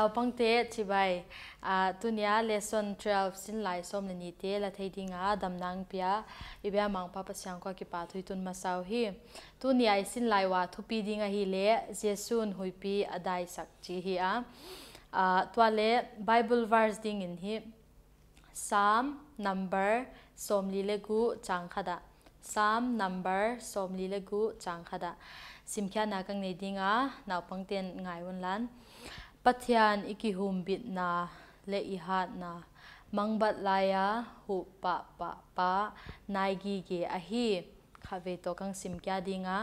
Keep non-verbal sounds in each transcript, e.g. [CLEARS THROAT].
lau pang te chi bai a ah, tunia lesson 12 sin lai som le ni là thấy thei dinga dam nang pia i bia mang papa pa qua kịp ki pa thui tun sau hi tunia i sin lai wa thu pi dinga hi lệ jesus hui pi adai sak chi hi à à twa le bible verse ding in hi psalm number som li le gu chang khada psalm number som li le gu chang khada simkhya na kang nei dinga naupang ten ngai won lan ปัทยานอิกิหุมบิดนาและอิหาดนามังบัดลายาหุปะปะปะนายกีเกอาฮีคาเวตกังสิมกยาดีงา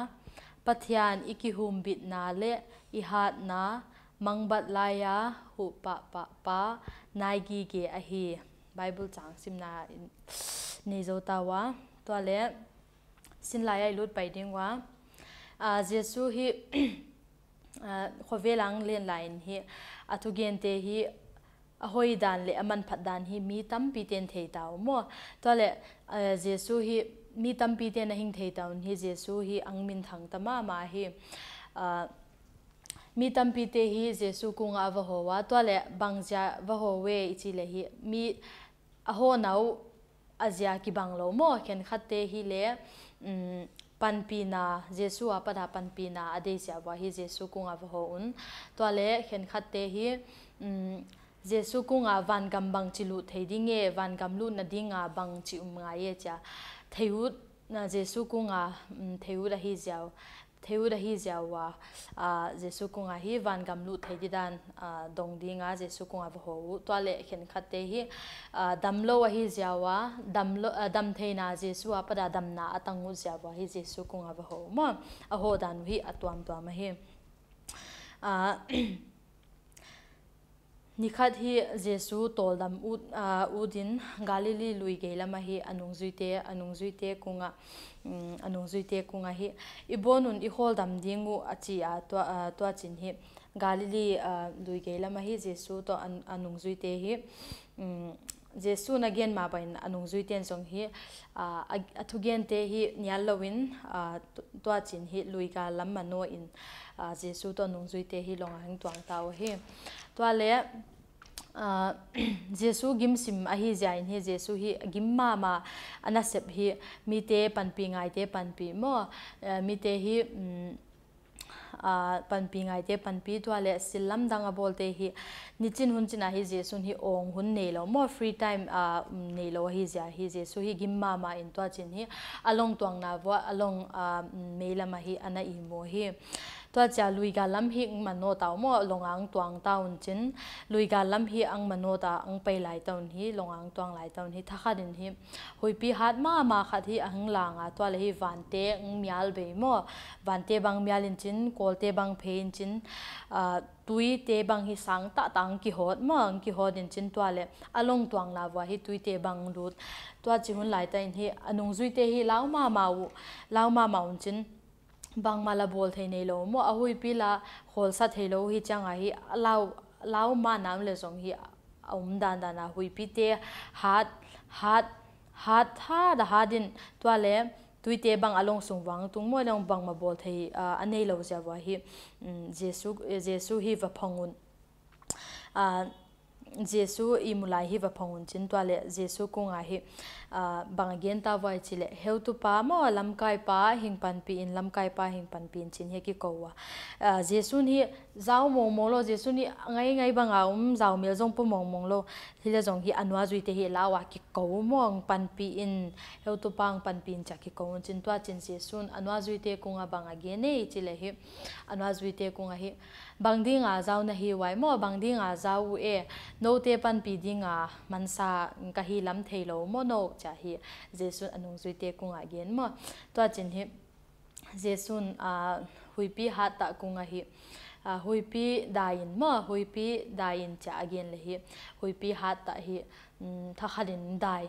ปัทยานอิกิหุมบิดนาและอิหาดนามังบัดลายาหุปะปะปะนายกีเกอาฮีไบเบิ Uh, khovelang len line hi athugen te hi ahoi dan le aman phat dan hi mi tam pi ten thei taw mo to le uh, jesu hi mi tam pi ten hing thei taw hi jesu hi angmin thang tama ma hi uh, mi tam pi te hi jesu kunga va howa to le bangja va howe ichi le hi mi aho nau azia ki banglo mo ken khatte hi le mm, panpina jesu apada panpina ade sia wa hi jesu kunga ho un tole khen khatte hi mm, jesu kunga van gam bang chilu theidinge van gam lu na dinga bang chi um nga ye cha theu na jesu kunga mm, theu la hi jaw theu da hi jawa ah, jesu kunga hi van gam lu thei dan ah, dong di nga jesu kunga ho to le khen khate hi đam ah, wa hi jawa damlo dam thei na jesu apada dam na atangu jawa hi jesu kunga ho ma a ho dan hi atwam twam hi nikhadhi jesu toldam u u din galili lui ge lama hi anung zui anung zui kunga mm, anung zui kunga hi ibonun i holdam dingu achi a to to chin hi galili lui ge lama hi jesu to anung zui hi mm, जे सुन अगेन मा बाइन अनुंग जुइ तेन जोंग हि अथुगेन ते हि न्याल लविन तोआ चिन हि लुइगा लम मनो इन जे सु तो अनुंग जुइ ते हि लोंग हंग तुang ताव हि तोआ ले जेसु गिम सिम अहि जाइन हे जेसु हि गिम मा मा अनासेप हि मिते पनपि ngai te panpi mo mite hi panpi ngai te panpi twa le silam danga bol te hi nichin hun china hi je sun hi ong hun nei lo mo free time a nei lo hi ja hi je so hi gim ma ma in twa chin hi along twang na wa along me la hi ana i hi ตัวจะลุยกาลัมฮีอังมโนตาวมอลงอังตวงตาวนจินลุยกาลัมฮีอังมโนตาอังไปหลายตาวนฮีลงอังตวงหลายตาวนฮีทักขัดินฮีหุยปีฮัดมามาขัดฮีอังหลางอ่ะตัวเลยฮีวันเตอังมีอัลเบมั่ววันเตบังมีอัลนจินกอลเตบังเพนจินอ่าตุยเตบังฮิสังตะตังกิฮอดมั่งกิฮอดินจินตัวเลอลงตวงลาวะฮิตุยเตบังรูดตัวจิมุนหลายตาวินฮีอนุงซุยเตฮีลาวมามาวลาวมามาอุนจิน bang mala bol thei nei lo mo a hui हि लाउ लाउ मा thei lo hi chang a hi lao lao हात nam le zong hi um dan dan a hui pi te hat hat hat tha da hadin twa le tui जेसु bang along sung jesu i mulai hi va phongun chin to le jesu ku nga hi ah, bangagen ta vai chi le heu tu pa mo lam kai pa hing pan pi in lam kai pa hing pan pin chin he ki ko wa ah, jesu ni zau mo mo lo jesu ni ngai ngai banga um zau mel jong pu mong mong lo hi le jong hi anwa zui te hi la wa ki ko mong pan pi in heu tu pang pan pi pin cha ki ko chin to chin jesu anwa zui te ku nga gen ne chi le hi anwa zui te ku nga hi bang ding a zau na hi wai mo bang ding a zau e no te pan pi ding a man sa ka hi lam thei lo mo no cha hi jesu anung zui te kung a gen mo to chin hi jesu a hui pi ha ta kung a hi hui pi dain ma hui pi dain cha again le hi hui pi hat ta hi tha khalin dai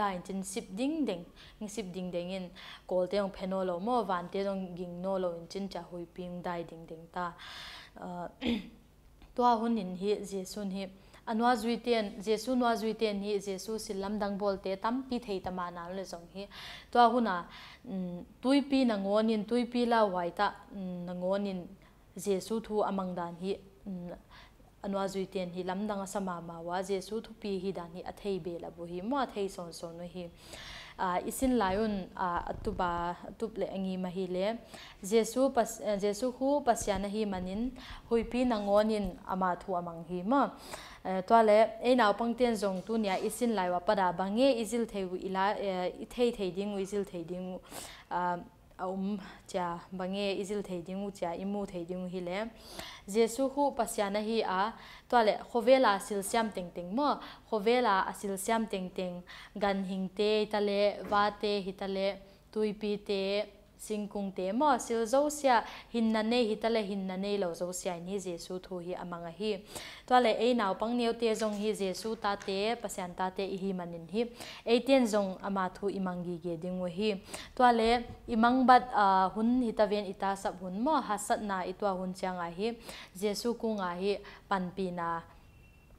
dai chin sip ding ding ng sip ding ding in kol te ong phenolo mo van te dong ging no lo in chin cha hui ping dai ding ding ta to hun in hi je sun hi anwa zui ten jesu nwa zui ten hi jesu silam dang bol te tam pi thei ta mana le jong hi to huna tui pi na ngonin tui pi la wai ta na ngonin jesu thu amang dan hi mm, anwa zui ten hi lam dang sama ma wa jesu thu pi hi dan hi athei be la bo hi ma thei son son no hi a isin layun a tuba tuple angi mahile jesu pas eh, jesu hu pasyana hi manin hui pi nangonin ama thu amang hi ma eh, toale e na pang ten zong tu isin laiwa pada izil thei u ila eh, ithei thei ding u izil thei ding um cha bange izil theidingu cha imu theidingu hi le jesu khu pasiana hi a tole khovela sil siam teng teng mo khovela asil siam teng teng gan hingte tale wate hitale tuipi te xin singkung te mo sil zo sia hinna ne hitale hinna ne lo zo sia ni jesu thu hi amanga hi to le ei naw pang neu te zong hi jesu ta te pasian ta te hi manin hi eitian zong ama thu imangi ge dingu hi to le imang bat hun hitaven ita sab hun mo hasat na itwa hun changa hi jesu ku nga hi panpi na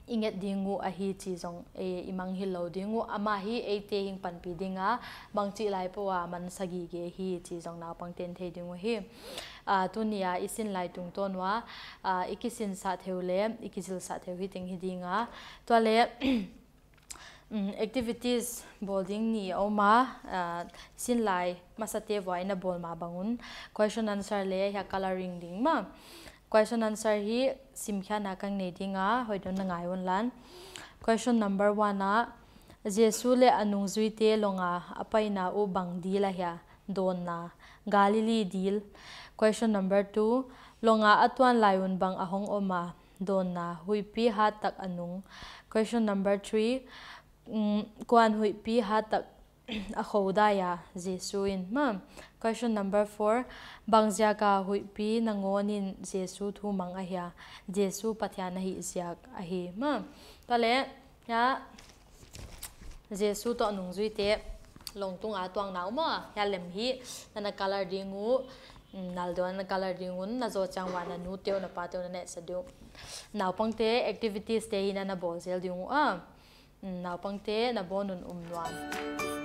inget dingu a hi chi jong e imang hi lo dingu ama hi e te hing pan pi dinga bang chi lai po wa man sagi ge hi chi jong na pang ten the dingu hi a tunia isin lai tung ton wa a ikisin sa theu le ikizil sa theu hi ting hi dinga to le [CLEARS THROAT] mm, activities boarding ni oma sin lai masate voina bol ma bangun question answer le ya coloring ding ma question answer hi simkha na kang nei dinga hoidon na ngai online question number 1 na jesu le anung zui te longa apai na u bang di la ya don na galili dil question number 2 longa atwan layun bang ahong oma don na hui pi ha tak anung question number 3 mm, kwan hui pi ha tak [CLEARS THROAT] akhodaya jesu in ma question number 4 bangzia ka huipi nangonin jesu thu mang a hia jesu pathian hi siak ahi, hi ma tale ya jesu to nung zui te long tung a tuang nau ma ya lem hi na na color dingu mm, nal do na color dingun na zo chang wa na nu teo na pa teo na ne sa deu naw pang te activities te hi na na bol zel dingu a mm, naw pang te na bonun um nuan